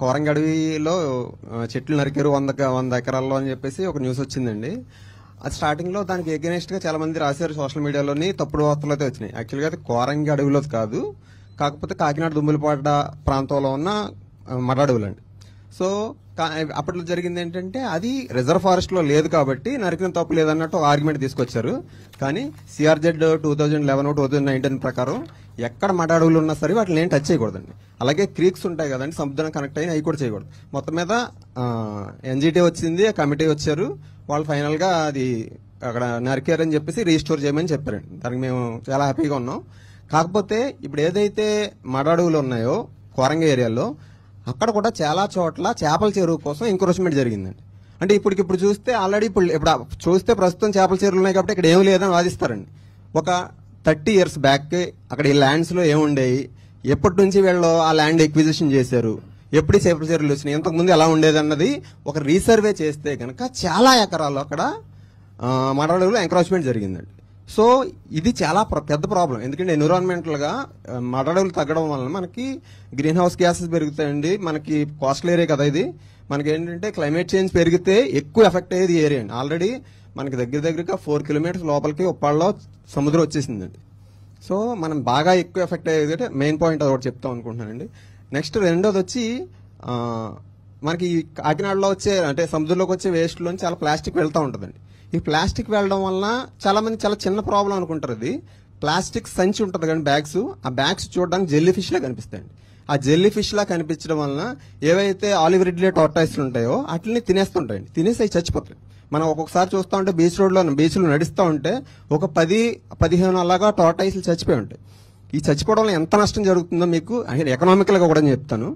కోరంగి అడవిలో చెట్లు నరికారు వంద వంద ఎకరాల్లో అని చెప్పేసి ఒక న్యూస్ వచ్చిందండి అది స్టార్టింగ్లో దానికి ఎగెనెస్ట్ గా చాలా మంది రాశారు సోషల్ మీడియాలోని తప్పుడు వార్తలు అయితే వచ్చినాయి యాక్చువల్గా అది కోరంగి అడవిలో కాదు కాకపోతే కాకినాడ దుమ్ములపాట ప్రాంతంలో ఉన్న మడ అడవులండి సో అప్పట్లో జరిగింది ఏంటంటే అది రిజర్వ్ ఫారెస్ట్ లో లేదు కాబట్టి నరికిన తప్పు లేదన్నట్టు ఆర్గ్యుమెంట్ తీసుకొచ్చారు కానీ CRZ two thousand eleven two thousand nineteen ప్రకారం ఎక్కడ మటాడుగులు ఉన్నా సరే వాటిని ఏం టచ్ చేయకూడదండి అలాగే క్రీక్స్ ఉంటాయి కదండి సముద్రం కనెక్ట్ అయిన అవి కూడా చేయకూడదు మొత్తం మీద ఎన్జిటి వచ్చింది కమిటీ వచ్చారు వాళ్ళు ఫైనల్ గా అది అక్కడ నరికారని చెప్పేసి రీస్టోర్ చేయమని చెప్పారండి దానికి మేము చాలా హ్యాపీగా ఉన్నాం కాకపోతే ఇప్పుడు ఏదైతే అడవులు ఉన్నాయో కోరంగ ఏరియాలో అక్కడ కూడా చాలా చోట్ల చేపల చెరువు కోసం ఎంక్రోచ్మెంట్ జరిగిందండి అంటే ఇప్పుడు ఇప్పుడు చూస్తే ఆల్రెడీ ఇప్పుడు ఇప్పుడు చూస్తే ప్రస్తుతం చేపల చెరువులు ఉన్నాయి కాబట్టి ఇక్కడ ఏం లేదని వాదిస్తారండి ఒక థర్టీ ఇయర్స్ బ్యాక్ అక్కడ ఈ ల్యాండ్స్లో ఏముండేవి ఎప్పటి నుంచి వీళ్ళు ఆ ల్యాండ్ ఎక్విజిషన్ చేశారు ఎప్పుడు చేపల చెరువులు వచ్చినాయి ఇంతకుముందు ఎలా ఉండేది అన్నది ఒక రీసర్వే చేస్తే కనుక చాలా ఎకరాలు అక్కడ మడవడుగులో ఎంక్రోచ్మెంట్ జరిగిందండి సో ఇది చాలా పెద్ద ప్రాబ్లం ఎందుకంటే గా మడడలు తగ్గడం వలన మనకి గ్రీన్ హౌస్ గ్యాసెస్ పెరుగుతాయండి మనకి కోస్టల్ ఏరియా కదా ఇది మనకి ఏంటంటే క్లైమేట్ చేంజ్ పెరిగితే ఎక్కువ ఎఫెక్ట్ అయ్యేది ఏరియా అండి ఆల్రెడీ మనకి దగ్గర దగ్గరగా ఫోర్ కిలోమీటర్స్ లోపలికి ఉప్పాళ్ళలో సముద్రం వచ్చేసిందండి సో మనం బాగా ఎక్కువ ఎఫెక్ట్ అయ్యేది అంటే మెయిన్ పాయింట్ అది ఒకటి చెప్తాం అనుకుంటున్నానండి నెక్స్ట్ రెండోది వచ్చి మనకి కాకినాడలో వచ్చే అంటే సముద్రంలోకి వచ్చే వేస్ట్లోంచి చాలా ప్లాస్టిక్ వెళ్తూ ఉంటుందండి ఈ ప్లాస్టిక్ వెళ్ళడం వలన చాలా మంది చాలా చిన్న ప్రాబ్లం అనుకుంటారు ఇది ప్లాస్టిక్ సంచి ఉంటుంది కానీ బ్యాగ్స్ ఆ బ్యాగ్స్ చూడడానికి జెల్లీ లా కనిపిస్తాయండి ఆ జెల్లీ లా కనిపించడం వలన ఏవైతే ఆలివ్ రిడ్లే టోర్టాయిస్లు ఉంటాయో వాటిని తినేస్తుంటాయండి తినేసి అవి చచ్చిపోతాయి మనం ఒక్కొక్కసారి చూస్తూ ఉంటే బీచ్ రోడ్లో బీచ్లో నడుస్తూ ఉంటే ఒక పది పదిహేను అలాగా టోర్టాయిస్లు చచ్చిపోయి ఉంటాయి ఈ చచ్చిపోవడం ఎంత నష్టం జరుగుతుందో మీకు ఎకనామికల్గా కూడా చెప్తాను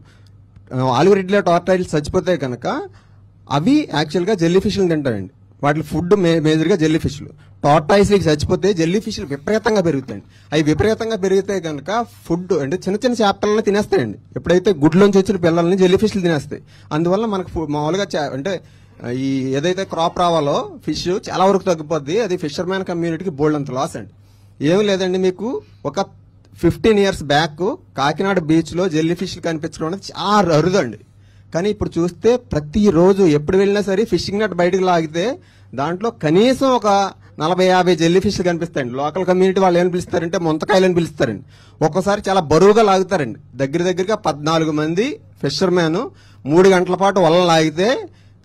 ఆలివ్ రిడ్లే టోర్టాయిల్స్ చచ్చిపోతే కనుక అవి యాక్చువల్గా జెల్లీ ఫిష్లు తింటారండి వాటి ఫుడ్ మే మేజర్గా జెల్లీ ఫిష్లు టాటాయిస్లకి చచ్చిపోతే జెల్లీ ఫిష్లు విపరీతంగా పెరుగుతాయండి అవి విపరీతంగా పెరిగితే కనుక ఫుడ్ అంటే చిన్న చిన్న చేపలను తినేస్తాయండి ఎప్పుడైతే గుడ్లోంచి వచ్చిన పిల్లల్ని జెల్లీ ఫిష్లు తినేస్తాయి అందువల్ల మనకు మామూలుగా అంటే ఈ ఏదైతే క్రాప్ రావాలో ఫిష్ చాలా వరకు తగ్గిపోద్ది అది ఫిషర్మ్యాన్ కమ్యూనిటీకి బోల్డ్ అంత లాస్ అండి ఏం లేదండి మీకు ఒక ఫిఫ్టీన్ ఇయర్స్ బ్యాక్ కాకినాడ బీచ్లో జెల్లీ ఫిష్లు కనిపించడం అనేది చాలా అరుదండి కానీ ఇప్పుడు చూస్తే ప్రతిరోజు ఎప్పుడు వెళ్ళినా సరే ఫిషింగ్ నెట్ బయటకు లాగితే దాంట్లో కనీసం ఒక నలభై యాభై జల్లీ ఫిష్లు కనిపిస్తాయండి లోకల్ కమ్యూనిటీ వాళ్ళు ఏమని పిలుస్తారంటే ముంతకాయలని పిలుస్తారండి ఒక్కసారి చాలా బరువుగా లాగుతారండి దగ్గర దగ్గరగా పద్నాలుగు మంది ఫిషర్మ్యాన్ మూడు గంటల పాటు వలన లాగితే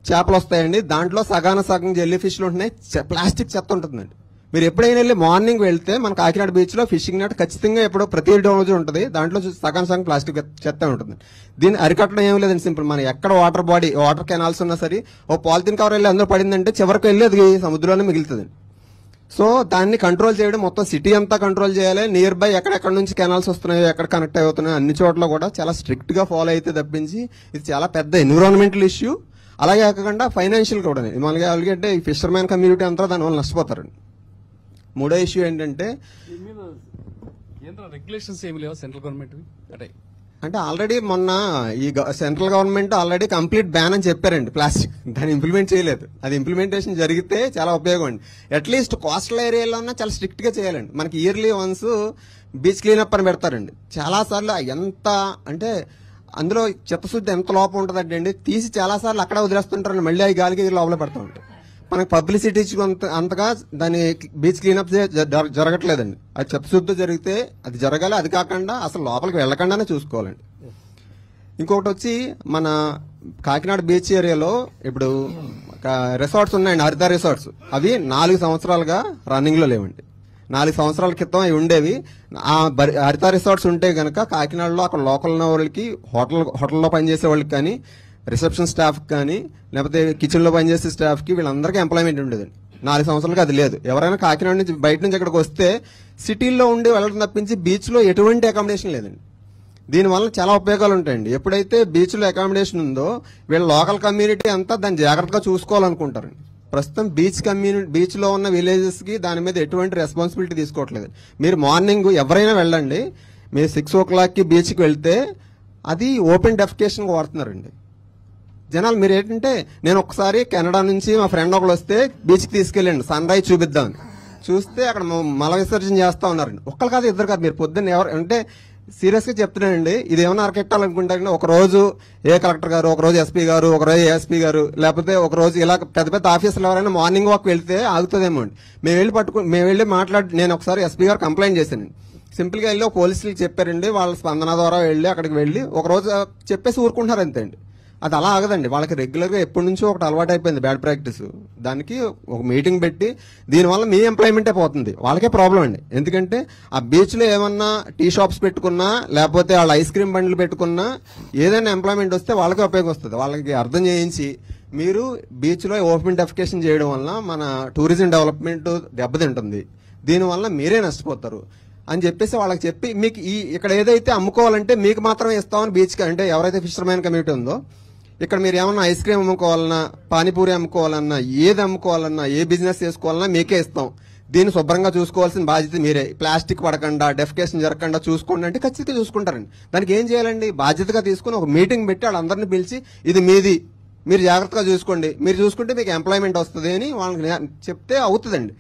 చేపలు వస్తాయండి దాంట్లో సగాన సగం జల్లీ ఫిష్లు ఉంటున్నాయి ప్లాస్టిక్ చెత్త ఉంటుందండి మీరు ఎప్పుడైనా వెళ్ళి మార్నింగ్ వెళ్తే మన కాకినాడ బీచ్లో ఫిషింగ్ నెట్ ఖచ్చితంగా ఎప్పుడో ప్రతి రోజు ఉంటుంది దాంట్లో సగం సగం ప్లాస్టిక్ చెత్త ఉంటుంది దీన్ని అరికట్టడం ఏం లేదండి సింపుల్ మనం ఎక్కడ వాటర్ బాడీ వాటర్ కెనాల్స్ ఉన్నా సరే ఓ పాలిథిన్ కవర్ వెళ్ళి అందరూ పడిందంటే చివరికి వెళ్ళేది ఈ సముద్రంలోనే మిగులుతుంది సో దాన్ని కంట్రోల్ చేయడం మొత్తం సిటీ అంతా కంట్రోల్ చేయాలి నియర్ బై ఎక్కడెక్కడ నుంచి కెనాల్స్ వస్తున్నాయో ఎక్కడ కనెక్ట్ అవుతున్నాయో అన్ని చోట్ల కూడా చాలా స్ట్రిక్ట్గా ఫాలో అయితే తప్పించి ఇది చాలా పెద్ద ఎన్విరాన్మెంటల్ ఇష్యూ అలాగే కాకుండా ఫైనాన్షియల్ కూడా మనకి అలాగే అంటే ఈ ఫిషర్మ్యాన్ కమ్యూనిటీ అంతా దానివల్ల నష్టపోతారండి మూడో ఇష్యూ ఏంటంటే రెగ్యులేషన్స్ ఏమి సెంట్రల్ గవర్నమెంట్ అంటే ఆల్రెడీ మొన్న ఈ central government already complete ban అని చెప్పారండి ప్లాస్టిక్ దాన్ని ఇంప్లిమెంట్ చేయలేదు అది ఇంప్లిమెంటేషన్ జరిగితే చాలా ఉపయోగం అండి అట్లీస్ట్ కోస్టల్ ఏరియాలో ఉన్నా చాలా స్ట్రిక్ట్గా చేయాలండి మనకి ఇయర్లీ వన్స్ బీచ్ క్లీనప్ అని పెడతారండి చాలా సార్లు ఎంత అంటే అందులో చిత్తశుద్ధి ఎంత లోపం ఉంటుందండి అండి తీసి సార్లు అక్కడ వదిలేస్తుంటారండి మళ్ళీ అవి గాలికి లోపల పెడతా ఉంటాయి మనకు పబ్లిసిటీ అంతగా దాని బీచ్ క్లీనప్ జరగట్లేదండి అది చెప్పుశుద్ధితో జరిగితే అది జరగాలి అది కాకుండా అసలు లోపలికి వెళ్ళకుండానే చూసుకోవాలండి ఇంకొకటి వచ్చి మన కాకినాడ బీచ్ ఏరియాలో ఇప్పుడు రిసార్ట్స్ ఉన్నాయండి హరిత రిసార్ట్స్ అవి నాలుగు సంవత్సరాలుగా రన్నింగ్లో లేవండి నాలుగు సంవత్సరాల క్రితం అవి ఉండేవి ఆ హరిత రిసార్ట్స్ ఉంటే కనుక కాకినాడలో అక్కడ లోకల్ ఉన్న వాళ్ళకి హోటల్ హోటల్లో పనిచేసే వాళ్ళకి కానీ రిసెప్షన్ స్టాఫ్కి కానీ లేకపోతే కిచెన్లో పనిచేసే స్టాఫ్కి వీళ్ళందరికీ ఎంప్లాయ్మెంట్ ఉండేది నాలుగు సంవత్సరాలకు అది లేదు ఎవరైనా కాకినాడ నుంచి బయట నుంచి ఇక్కడికి వస్తే సిటీల్లో ఉండి వెళ్ళడం తప్పించి బీచ్లో ఎటువంటి అకామిడేషన్ లేదండి దీనివల్ల చాలా ఉపయోగాలు ఉంటాయండి ఎప్పుడైతే బీచ్లో అకామిడేషన్ ఉందో వీళ్ళ లోకల్ కమ్యూనిటీ అంతా దాన్ని జాగ్రత్తగా చూసుకోవాలనుకుంటారండి ప్రస్తుతం బీచ్ కమ్యూనిటీ బీచ్లో ఉన్న విలేజెస్కి దాని మీద ఎటువంటి రెస్పాన్సిబిలిటీ తీసుకోవట్లేదు మీరు మార్నింగ్ ఎవరైనా వెళ్ళండి మీరు సిక్స్ ఓ క్లాక్కి బీచ్కి వెళ్తే అది ఓపెన్ డెఫికేషన్గా వాడుతున్నారండి జనాలు మీరు ఏంటంటే నేను ఒకసారి కెనడా నుంచి మా ఫ్రెండ్ ఒకళ్ళు వస్తే బీచ్కి తీసుకెళ్ళండి సన్ రైజ్ చూపిద్దాం చూస్తే అక్కడ మల విసర్జన చేస్తూ ఉన్నారండి ఒక్కరు కాదు ఇద్దరు కాదు మీరు పొద్దున్న ఎవరు అంటే సీరియస్గా చెప్తున్నానండి ఇది ఏమైనా అరకెట్టాలనుకుంటే ఒక రోజు ఏ కలెక్టర్ గారు ఒకరోజు ఎస్పీ గారు ఒకరోజు ఏఎస్పీ గారు లేకపోతే ఒకరోజు ఇలా పెద్ద పెద్ద ఆఫీసులు ఎవరైనా మార్నింగ్ వాక్ వెళ్తే ఆగుతుందేమో అండి మేము వెళ్ళి పట్టుకు మేము వెళ్ళి మాట్లాడి నేను ఒకసారి ఎస్పీ గారు కంప్లైంట్ చేశాను సింపుల్గా వెళ్ళి పోలీసులకు చెప్పారండి వాళ్ళ స్పందన ద్వారా వెళ్ళి అక్కడికి వెళ్ళి ఒకరోజు చెప్పేసి ఊరుకుంటున్నారు అంతే అండి అది అలా ఆగదండి వాళ్ళకి రెగ్యులర్గా ఎప్పటి నుంచో ఒకటి అలవాటు అయిపోయింది బ్యాడ్ ప్రాక్టీస్ దానికి ఒక మీటింగ్ పెట్టి దీనివల్ల మీ ఎంప్లాయ్మెంటే పోతుంది వాళ్ళకే ప్రాబ్లం అండి ఎందుకంటే ఆ బీచ్లో ఏమన్నా టీ షాప్స్ పెట్టుకున్నా లేకపోతే వాళ్ళ ఐస్ క్రీమ్ బండ్లు పెట్టుకున్నా ఏదైనా ఎంప్లాయ్మెంట్ వస్తే వాళ్ళకే ఉపయోగం వస్తుంది వాళ్ళకి అర్థం చేయించి మీరు బీచ్లో ఓపెన్ డెఫికేషన్ చేయడం వల్ల మన టూరిజం డెవలప్మెంట్ దెబ్బతింటుంది దీనివల్ల మీరే నష్టపోతారు అని చెప్పేసి వాళ్ళకి చెప్పి మీకు ఈ ఇక్కడ ఏదైతే అమ్ముకోవాలంటే మీకు మాత్రమే ఇస్తామని బీచ్కి అంటే ఎవరైతే ఫిషర్మ్యాన్ కమిటీ ఉందో ఇక్కడ మీరు ఏమన్నా ఐస్ క్రీమ్ అమ్ముకోవాలన్నా పానీపూరి అమ్ముకోవాలన్నా ఏది అమ్ముకోవాలన్నా ఏ బిజినెస్ చేసుకోవాలన్నా మీకే ఇస్తాం దీన్ని శుభ్రంగా చూసుకోవాల్సిన బాధ్యత మీరే ప్లాస్టిక్ పడకుండా డెఫికేషన్ జరగకుండా చూసుకోండి అంటే ఖచ్చితంగా చూసుకుంటారండి దానికి ఏం చేయాలండి బాధ్యతగా తీసుకుని ఒక మీటింగ్ పెట్టి వాళ్ళందరినీ పిలిచి ఇది మీది మీరు జాగ్రత్తగా చూసుకోండి మీరు చూసుకుంటే మీకు ఎంప్లాయ్మెంట్ వస్తుంది అని వాళ్ళకి చెప్తే అవుతుందండి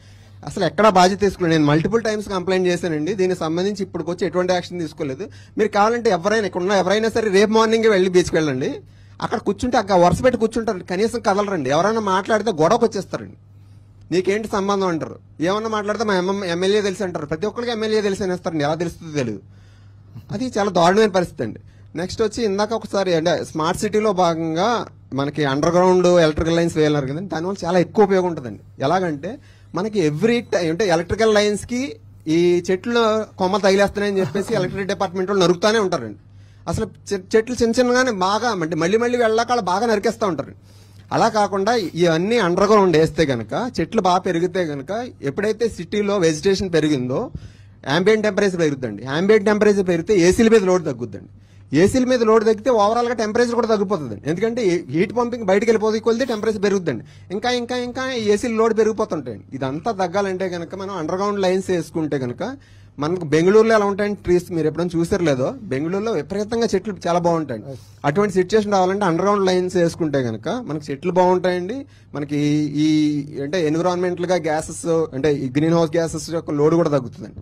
అసలు ఎక్కడ బాధ్యత తీసుకోలేదు నేను మల్టిపుల్ టైమ్స్ కంప్లైంట్ చేశానండి దీనికి సంబంధించి ఇప్పటికొచ్చి ఎటువంటి యాక్షన్ తీసుకోలేదు మీరు కావాలంటే ఎవరైనా ఇక్కడ ఉన్న ఎవరైనా సరే రేపు మార్నింగే వెళ్ళి బీచ్కి వెళ్ళండి అక్కడ కూర్చుంటే అక్కడ వరుస పెట్టి కూర్చుంటారు కనీసం కదలరండి ఎవరైనా మాట్లాడితే గొడవకు వచ్చేస్తారండి నీకేంటి సంబంధం అంటారు ఏమన్నా మాట్లాడితే మా ఎమ్మెల్యే తెలిసి అంటారు ప్రతి ఒక్కరికి ఎమ్మెల్యే తెలిసి అనేస్తారండి ఎలా తెలుస్తుంది తెలియదు అది చాలా దారుణమైన పరిస్థితి అండి నెక్స్ట్ వచ్చి ఇందాక ఒకసారి అంటే స్మార్ట్ సిటీలో భాగంగా మనకి అండర్ గ్రౌండ్ ఎలక్ట్రికల్ లైన్స్ వేయాలన్నారు కదండి దానివల్ల చాలా ఎక్కువ ఉపయోగం ఉంటుందండి ఎలాగంటే మనకి ఎవ్రీ టైం అంటే ఎలక్ట్రికల్ లైన్స్కి ఈ చెట్లు కొమ్మ తగిలేస్తున్నాయని చెప్పేసి ఎలక్ట్రిక్ డిపార్ట్మెంట్ వాళ్ళు నరుగుతూనే ఉంటారండి అసలు చెట్లు చిన్న చిన్నగానే బాగా అంటే మళ్ళీ మళ్ళీ వెళ్ళకాల బాగా నరికేస్తూ ఉంటారు అలా కాకుండా ఇవన్నీ అండర్ గ్రౌండ్ వేస్తే కనుక చెట్లు బాగా పెరిగితే కనుక ఎప్పుడైతే సిటీలో వెజిటేషన్ పెరిగిందో యాంబియంట్ టెంపరేచర్ పెరుగుతుంది యాంబియంట్ టెంపరేచర్ పెరిగితే ఏసీల మీద లోడ్ తగ్గుద్దండి ఏసీల మీద లోడ్ తగ్గితే ఓవరాల్గా టెంపరేచర్ కూడా తగ్గిపోతుంది ఎందుకంటే హీట్ పంపింగ్ బయటకు వెళ్ళిపోతే కొలితే టెంపరేచర్ పెరుగుద్దండి ఇంకా ఇంకా ఇంకా ఏసీల లోడ్ పెరిగిపోతుంటాయండి ఇదంతా తగ్గాలంటే కనుక మనం అండర్ గ్రౌండ్ లైన్స్ వేసుకుంటే కనుక మనకు బెంగళూరులో ఎలా ఉంటాయండి ట్రీస్ మీరు ఎప్పుడైనా చూసారు లేదో బెంగళూరులో విపరీతంగా చెట్లు చాలా బాగుంటాయండి అటువంటి సిచ్యువేషన్ రావాలంటే అండర్ గ్రౌండ్ లైన్స్ వేసుకుంటే కనుక మనకి చెట్లు బాగుంటాయండి మనకి ఈ అంటే ఎన్విరాన్మెంటల్గా గ్యాసెస్ అంటే ఈ గ్రీన్ హౌస్ గ్యాసెస్ యొక్క లోడ్ కూడా తగ్గుతుందండి